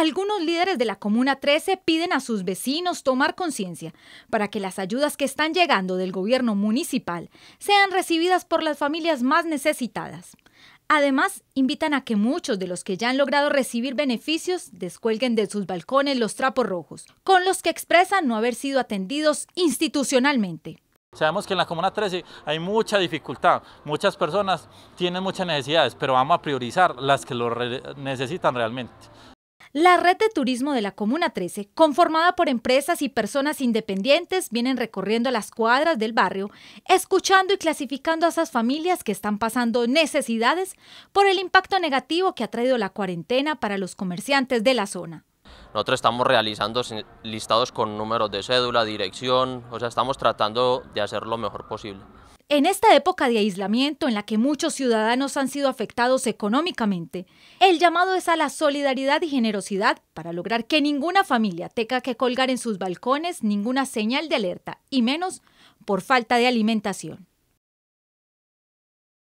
Algunos líderes de la Comuna 13 piden a sus vecinos tomar conciencia para que las ayudas que están llegando del gobierno municipal sean recibidas por las familias más necesitadas. Además, invitan a que muchos de los que ya han logrado recibir beneficios descuelguen de sus balcones los trapos rojos, con los que expresan no haber sido atendidos institucionalmente. Sabemos que en la Comuna 13 hay mucha dificultad, muchas personas tienen muchas necesidades, pero vamos a priorizar las que lo necesitan realmente. La red de turismo de la Comuna 13, conformada por empresas y personas independientes, vienen recorriendo las cuadras del barrio, escuchando y clasificando a esas familias que están pasando necesidades por el impacto negativo que ha traído la cuarentena para los comerciantes de la zona. Nosotros estamos realizando listados con números de cédula, dirección, o sea, estamos tratando de hacer lo mejor posible. En esta época de aislamiento en la que muchos ciudadanos han sido afectados económicamente, el llamado es a la solidaridad y generosidad para lograr que ninguna familia tenga que colgar en sus balcones ninguna señal de alerta, y menos por falta de alimentación.